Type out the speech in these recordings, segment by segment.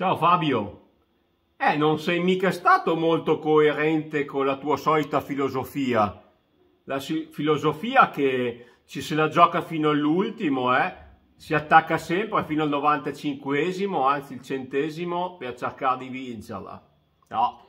Ciao Fabio. Eh, non sei mica stato molto coerente con la tua solita filosofia. La si- filosofia che ci se la gioca fino all'ultimo, eh? Si attacca sempre fino al 95esimo, anzi il centesimo, per cercare di vincerla. No,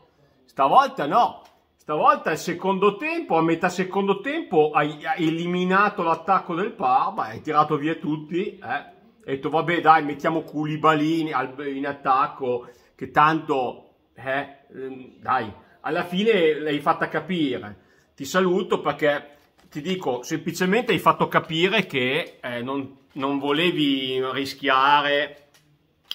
stavolta no. Stavolta il secondo tempo, a metà secondo tempo, hai, hai eliminato l'attacco del Parma, hai tirato via tutti, eh? e ho detto vabbè dai mettiamo Culibalini in attacco che tanto eh, ehm, dai alla fine l'hai fatta capire ti saluto perché ti dico semplicemente hai fatto capire che eh, non, non, volevi rischiare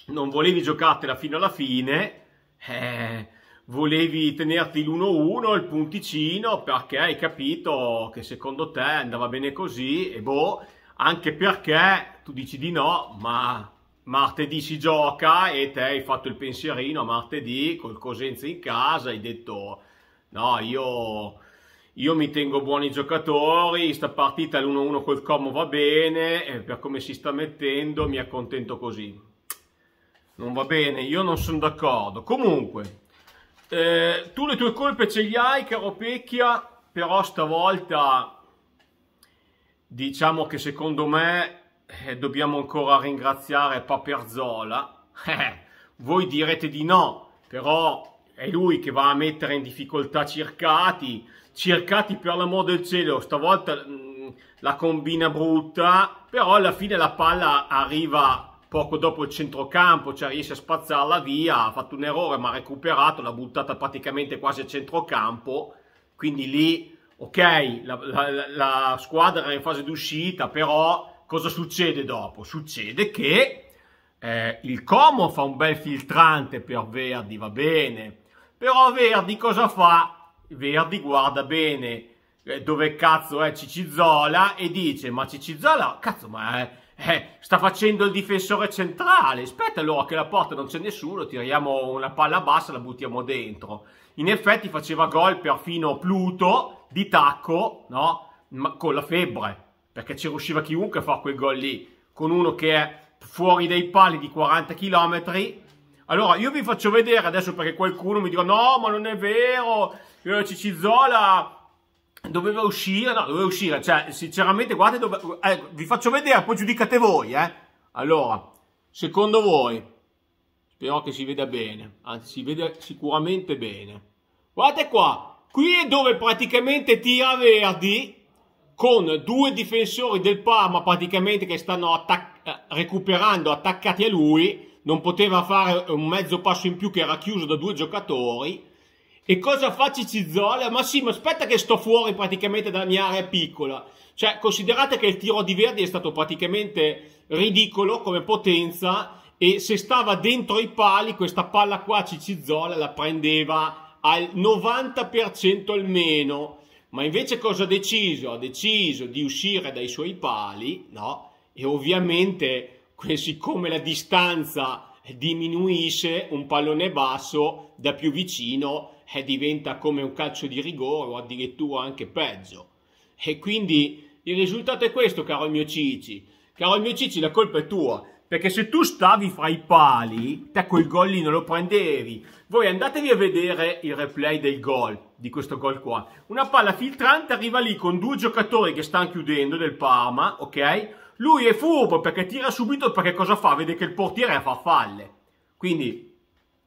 non volevi giocartela fino alla fine eh, volevi tenerti l'1-1 il punticino perché hai capito che secondo te andava bene così e boh anche perché tu dici di no, ma martedì si gioca e te hai fatto il pensierino a martedì col Cosenza in casa, hai detto no, io, io mi tengo buoni giocatori, sta partita l'1-1 col Como va bene, e per come si sta mettendo mi accontento così. Non va bene, io non sono d'accordo. Comunque, eh, tu le tue colpe ce le hai, caro Pecchia, però stavolta Diciamo che secondo me eh, dobbiamo ancora ringraziare Paperzola. Eh, voi direte di no, però è lui che va a mettere in difficoltà Circati. Circati per l'amor del cielo, stavolta mh, mm, la combina brutta, però alla fine la palla arriva poco dopo il centrocampo, cioè riesce a spazzarla via, ha fatto un errore ma ha recuperato, l'ha buttata praticamente quasi a centrocampo, quindi lì ok, la, la, la squadra era in fase d'uscita, però cosa succede dopo? Succede che eh, il Como fa un bel filtrante per Verdi, va bene, però Verdi cosa fa? Verdi guarda bene eh, dove cazzo è Cicizola e dice, ma Cicizola, cazzo, ma è... Eh, eh, sta facendo il difensore centrale. Aspetta allora che la porta non c'è nessuno, tiriamo una palla bassa la buttiamo dentro. In effetti faceva gol perfino Pluto di tacco, no? Ma con la febbre, perché ci riusciva chiunque a fare quel gol lì, con uno che è fuori dai pali di 40 km. Allora, io vi faccio vedere adesso perché qualcuno mi dirà no, ma non è vero, Cicizola doveva uscire, no, doveva uscire, cioè, sinceramente, guardate, dove... eh, vi faccio vedere, poi giudicate voi, eh. Allora, secondo voi, spero che si veda bene, anzi, si vede sicuramente bene. Guardate qua, Qui è dove praticamente tira Verdi con due difensori del Parma praticamente che stanno attac eh, recuperando attaccati a lui, non poteva fare un mezzo passo in più che era chiuso da due giocatori. E cosa fa Cizzola? Ma sì, ma aspetta che sto fuori praticamente dalla mia area piccola. Cioè, considerate che il tiro di Verdi è stato praticamente ridicolo come potenza e se stava dentro i pali questa palla qua Cicizzola la prendeva al 90% almeno. Ma invece cosa ha deciso? Ha deciso di uscire dai suoi pali, no? E ovviamente, siccome la distanza diminuisce, un pallone basso da più vicino eh, diventa come un calcio di rigore o addirittura anche peggio. E quindi il risultato è questo, caro mio Cici. Caro mio Cici, la colpa è tua. Perché se tu stavi fra i pali, te quel gol lì non lo prendevi. Voi andatevi a vedere il replay del gol, di questo gol qua. Una palla filtrante arriva lì con due giocatori che stanno chiudendo del Parma, ok? Lui è furbo perché tira subito perché cosa fa? Vede che il portiere fa falle. Quindi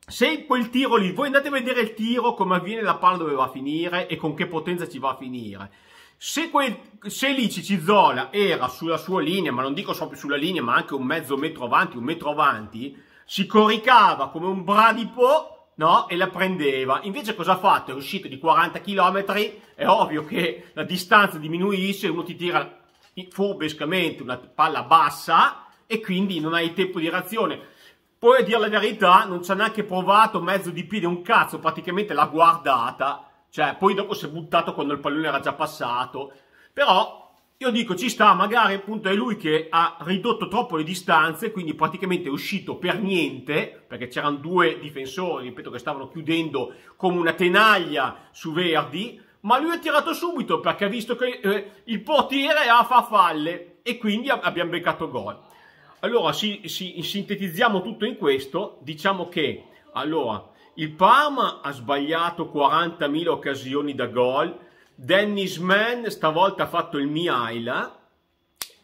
se quel tiro lì, voi andate a vedere il tiro, come avviene la palla dove va a finire e con che potenza ci va a finire. Se, quel, se lì Cicizola era sulla sua linea, ma non dico proprio sulla linea, ma anche un mezzo metro avanti, un metro avanti, si coricava come un bradipo, no? E la prendeva. Invece cosa ha fatto? È uscito di 40 km, è ovvio che la distanza diminuisce, uno ti tira furbescamente una palla bassa e quindi non hai tempo di reazione. Poi a dire la verità, non ci ha neanche provato mezzo di piede, un cazzo, praticamente l'ha guardata cioè, poi dopo si è buttato quando il pallone era già passato. Però io dico ci sta, magari appunto è lui che ha ridotto troppo le distanze, quindi praticamente è uscito per niente, perché c'erano due difensori, ripeto, che stavano chiudendo come una tenaglia su Verdi, ma lui ha tirato subito perché ha visto che eh, il portiere ha fa falle e quindi abbiamo beccato gol. Allora, si, si, sintetizziamo tutto in questo, diciamo che allora, il Parma ha sbagliato 40.000 occasioni da gol, Dennis Mann stavolta ha fatto il Miaila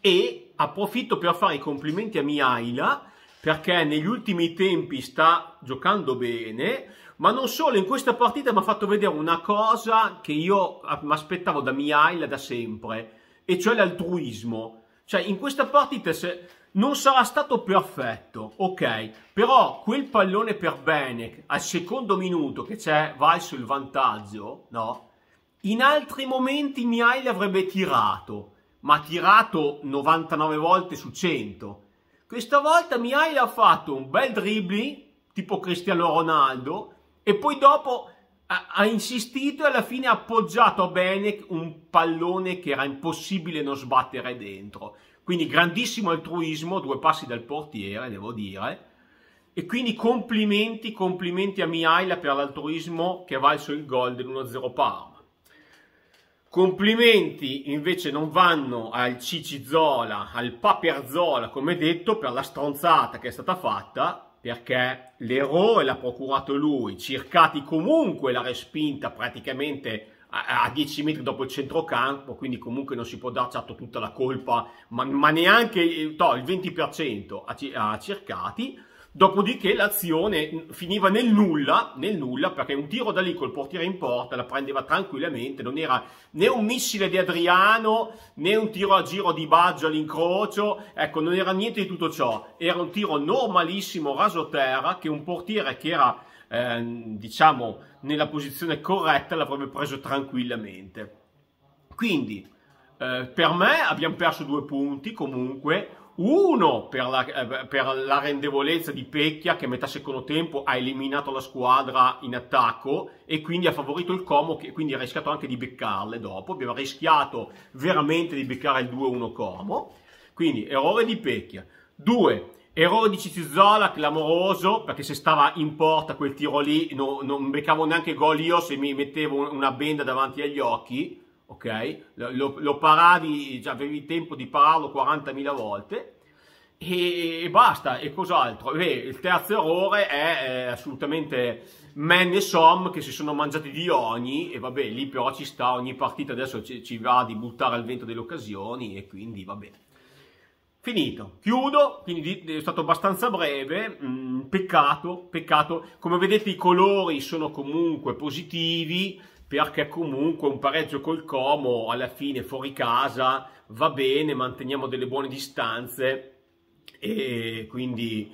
e approfitto per fare i complimenti a Miaila perché negli ultimi tempi sta giocando bene, ma non solo, in questa partita mi ha fatto vedere una cosa che io mi aspettavo da Miaila da sempre, e cioè l'altruismo. Cioè, in questa partita se non sarà stato perfetto, ok, però quel pallone per Benek al secondo minuto che c'è valso il vantaggio, no? In altri momenti Miai l'avrebbe tirato, ma tirato 99 volte su 100. Questa volta Miai ha fatto un bel dribbling, tipo Cristiano Ronaldo, e poi dopo ha, insistito e alla fine ha appoggiato a Benek un pallone che era impossibile non sbattere dentro. Quindi grandissimo altruismo, due passi dal portiere, devo dire. E quindi complimenti, complimenti a Miaila per l'altruismo che ha valso il gol dell'1-0 Parma. Complimenti invece non vanno al Cici Zola, al Paperzola, come detto, per la stronzata che è stata fatta, perché l'eroe l'ha procurato lui, cercati comunque la respinta praticamente a, 10 metri dopo il centrocampo, quindi comunque non si può dar certo tutta la colpa, ma, ma neanche eh, to, il 20% a, a cercati. Dopodiché l'azione mm, finiva nel nulla, nel nulla, perché un tiro da lì col portiere in porta la prendeva tranquillamente, non era né un missile di Adriano, né un tiro a giro di Baggio all'incrocio, ecco, non era niente di tutto ciò, era un tiro normalissimo, raso terra, che un portiere che era Ehm, diciamo, nella posizione corretta l'avrebbe preso tranquillamente. Quindi, eh, per me abbiamo perso due punti comunque, uno per la, eh, per la, rendevolezza di Pecchia che a metà secondo tempo ha eliminato la squadra in attacco e quindi ha favorito il Como che quindi ha rischiato anche di beccarle dopo, abbiamo rischiato veramente di beccare il 2-1 Como, quindi errore di Pecchia. Due, Errore di Cizzola, clamoroso, perché se stava in porta quel tiro lì no, non beccavo neanche gol io se mi mettevo una benda davanti agli occhi, ok? Lo, lo paravi, già avevi tempo di pararlo 40.000 volte e, e basta, e cos'altro? Beh, il terzo errore è, è assolutamente Man e Som che si sono mangiati di ogni e vabbè, lì però ci sta, ogni partita adesso ci, ci va di buttare al vento delle occasioni e quindi vabbè. Finito, chiudo, quindi è stato abbastanza breve, mm, peccato, peccato, come vedete i colori sono comunque positivi perché comunque un pareggio col Como alla fine fuori casa va bene, manteniamo delle buone distanze e quindi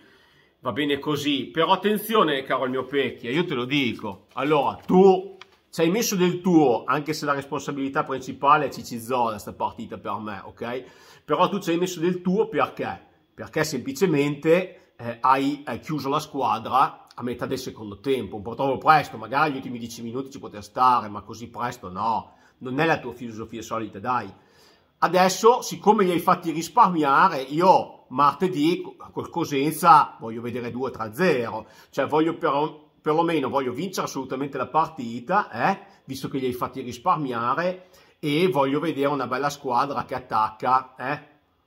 va bene così, però attenzione caro il mio Pecchia, io te lo dico, allora tu ci hai messo del tuo, anche se la responsabilità principale è Cicizzola questa partita per me, ok? Però tu ci hai messo del tuo perché? Perché semplicemente eh, hai, hai, chiuso la squadra a metà del secondo tempo, un po' troppo presto, magari gli ultimi dieci minuti ci poteva stare, ma così presto no, non è la tua filosofia solita, dai. Adesso, siccome li hai fatti risparmiare, io martedì col Cosenza voglio vedere 2-3-0, cioè voglio però perlomeno voglio vincere assolutamente la partita, eh, visto che li hai fatti risparmiare, e voglio vedere una bella squadra che attacca, eh.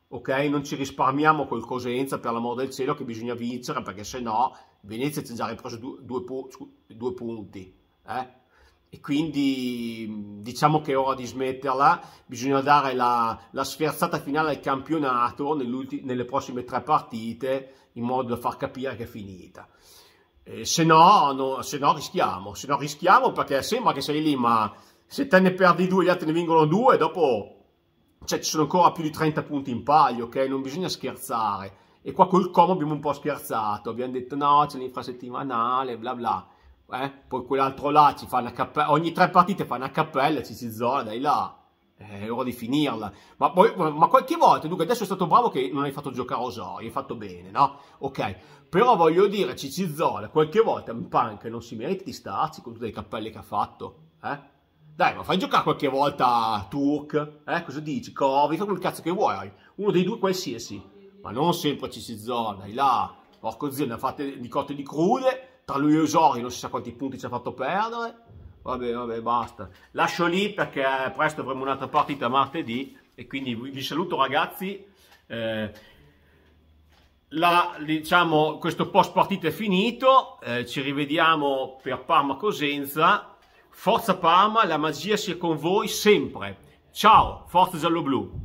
ok? Non ci risparmiamo col Cosenza, per l'amor del cielo, che bisogna vincere, perché se no Venezia ti ha già ripreso due, due, due punti, eh. E quindi diciamo che è ora di smetterla, bisogna dare la, la sferzata finale al campionato nelle prossime tre partite in modo da far capire che è finita. Eh, se, no, no, se no rischiamo, se no rischiamo perché sembra che sei lì, ma se te ne perdi due, gli altri ne vengono due, dopo cioè, ci sono ancora più di 30 punti in palio, ok? Non bisogna scherzare. E qua col Como abbiamo un po' scherzato, abbiamo detto no, c'è l'infrasettimanale, bla bla. Eh? Poi quell'altro là ci fa una cappella, ogni tre partite fa una cappella, ci si zona, dai là. Eh, è ora di finirla. Ma, poi, ma qualche volta, dunque, adesso è stato bravo che non hai fatto giocare Osorio, hai fatto bene, no? Ok, però voglio dire, Cicizzola, qualche volta un punk non si merita di starci con tutti i cappelli che ha fatto, eh? Dai, ma fai giocare qualche volta Turk, eh? Cosa dici? Covi, fai quel cazzo che vuoi, uno dei due qualsiasi. Ma non sempre Cicizzola, dai là, porco zio, ne ha fatte di cotte di crude, tra lui e Osorio non si sa quanti punti ci ha fatto perdere. Vabbè, vabbè, basta. Lascio lì perché eh, presto avremo un'altra partita martedì e quindi vi saluto ragazzi. Eh, la, diciamo, questo post partita è finito, eh, ci rivediamo per Parma Cosenza. Forza Parma, la magia sia con voi sempre. Ciao, forza giallo-blu.